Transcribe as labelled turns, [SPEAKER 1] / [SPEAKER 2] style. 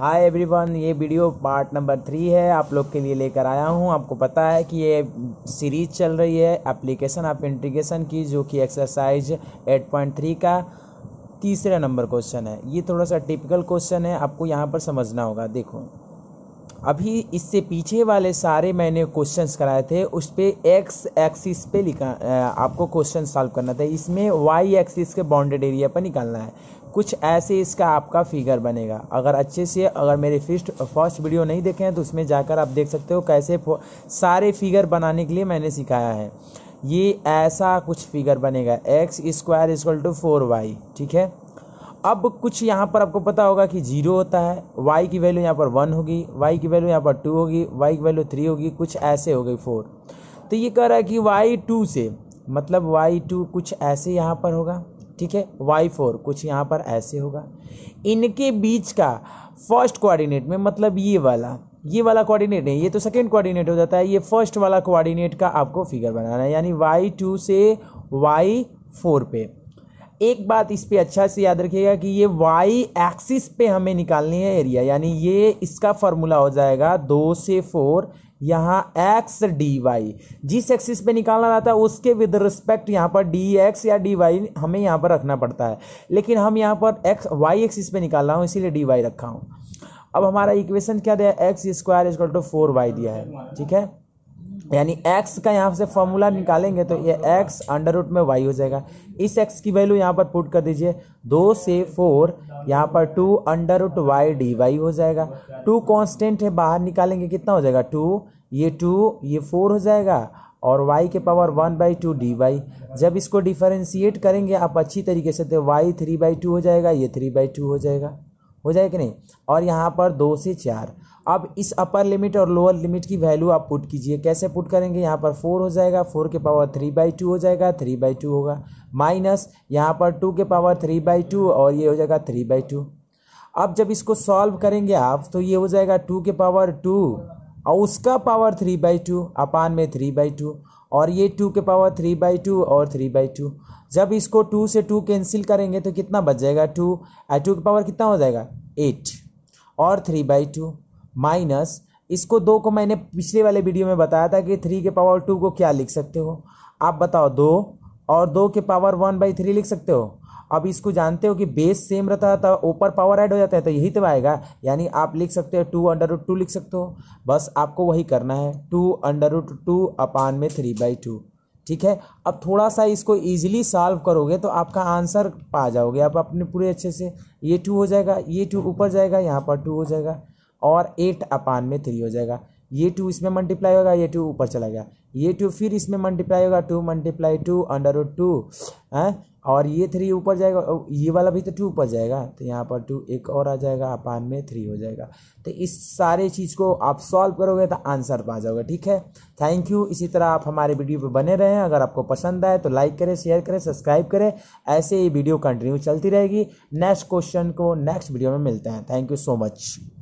[SPEAKER 1] हाय everyone ये video part number three है आप लोग के लिए लेकर आया हूँ आपको पता है कि ये सीरीज चल रही है एप्लीकेशन ऑफ इंटीग्रेशन की जो कि एक्सरसाइज 8.3 का तीसरा नंबर क्वेश्चन है ये थोड़ा सा टिपिकल क्वेश्चन है आपको यहाँ पर समझना होगा देखो अभी इससे पीछे वाले सारे मैंने क्वेश्चंस कराए थे उस पर एक्स एक्सिस पे लिखा आपको क्वेश्चन सॉल्व करना था इसमें वाई एक्सिस के बाउंडेड एरिया पर निकालना है कुछ ऐसे इसका आपका फिगर बनेगा अगर अच्छे से अगर मेरे फर्स्ट फर्स्ट वीडियो नहीं देखे हैं तो उसमें जाकर आप देख सकते हो कैसे सारे फिगर बनाने के लिए मैंने सिखाया है ये ऐसा कुछ फिगर बनेगा X square equal to four Y ठीक है अब कुछ यहाँ पर आपको पता होगा कि जीरो होता है वाई की वैल्यू यहाँ पर वन होगी वाई की वैल्यू यहाँ पर टू होगी वाई की वैल्यू थ्री होगी कुछ ऐसे हो गई फोर तो ये कह रहा है कि वाई टू से मतलब वाई टू कुछ ऐसे यहाँ पर होगा ठीक है वाई फोर कुछ यहाँ पर ऐसे होगा इनके बीच का फर्स्ट कोऑर्डिनेट में मतलब ये वाला ये वाला कोऑर्डिनेट नहीं ये तो सेकेंड कोऑर्डिनेट हो जाता है ये फर्स्ट वाला कोऑर्डिनेट का आपको फिगर बनाना है यानी वाई टू से वाई फोर पे एक बात इस पर अच्छा से याद रखिएगा कि ये वाई एक्सिस पे हमें निकालनी है एरिया यानी ये इसका फॉर्मूला हो जाएगा दो से फोर यहाँ एक्स डी वाई जिस एक्सिस पे निकालना रहता है उसके विद रिस्पेक्ट यहाँ पर डी एक्स या डी वाई हमें यहाँ पर रखना पड़ता है लेकिन हम यहाँ पर एक्स वाई एक्सिस पे निकाल रहा हूँ इसीलिए डी वाई रखा हूँ अब हमारा इक्वेशन क्या दिया X square equal to four Y दिया है ठीक है यानी x का यहाँ से फॉर्मूला निकालेंगे तो ये x अंडर रूट में y हो जाएगा इस x की वैल्यू यहाँ पर पुट कर दीजिए दो से फोर यहाँ पर two under root Y D Y हो जाएगा टू कांस्टेंट है बाहर निकालेंगे कितना हो जाएगा टू ये टू ये फोर हो जाएगा और y के power one by two D Y जब इसको डिफरेंशिएट करेंगे आप अच्छी तरीके से तो वाई थ्री बाई टू हो जाएगा ये थ्री बाई टू हो जाएगा हो जाए कि नहीं और यहाँ पर दो से चार अब इस अपर लिमिट और लोअर लिमिट की वैल्यू आप पुट कीजिए कैसे पुट करेंगे यहाँ पर फोर हो जाएगा फोर के पावर थ्री बाई टू हो जाएगा थ्री बाई टू होगा माइनस यहाँ पर टू के पावर थ्री बाई टू और ये हो जाएगा थ्री बाई टू अब जब इसको सॉल्व करेंगे आप तो ये हो जाएगा टू के पावर टू और उसका power three by two upon में थ्री बाई टू और ये टू के पावर थ्री बाई टू और थ्री बाई टू जब इसको टू से टू कैंसिल करेंगे तो कितना बच जाएगा टू टू के पावर कितना हो जाएगा एट और थ्री बाई टू माइनस इसको दो को मैंने पिछले वाले वीडियो में बताया था कि थ्री के पावर टू को क्या लिख सकते हो आप बताओ दो और दो के पावर वन बाई थ्री लिख सकते हो अब इसको जानते हो कि बेस सेम रहता है तो ऊपर पावर ऐड हो जाता है तो यही तो आएगा यानी आप लिख सकते हो टू अंडर रूट टू लिख सकते हो बस आपको वही करना है two under root two upon में थ्री बाई टू ठीक है अब थोड़ा सा इसको इजीली सॉल्व करोगे तो आपका आंसर पा जाओगे आप अपने पूरे अच्छे से ये टू हो जाएगा ये टू ऊपर जाएगा यहाँ पर टू हो जाएगा और एट अपान में थ्री हो जाएगा ये टू इसमें मल्टीप्लाई होगा ये टू ऊपर चला गया ये टू फिर इसमें मल्टीप्लाई होगा two multiply two under root two है और ये थ्री ऊपर जाएगा ये वाला भी तो टू ऊपर जाएगा तो यहाँ पर टू एक और आ जाएगा अपान में थ्री हो जाएगा तो इस सारे चीज़ को आप सॉल्व करोगे तो आंसर पा जाओगे ठीक है थैंक यू इसी तरह आप हमारे वीडियो पर बने रहें अगर आपको पसंद आए तो लाइक करें शेयर करें सब्सक्राइब करें ऐसे ही वीडियो कंटिन्यू चलती रहेगी नेक्स्ट क्वेश्चन को नेक्स्ट वीडियो में मिलते हैं थैंक यू सो मच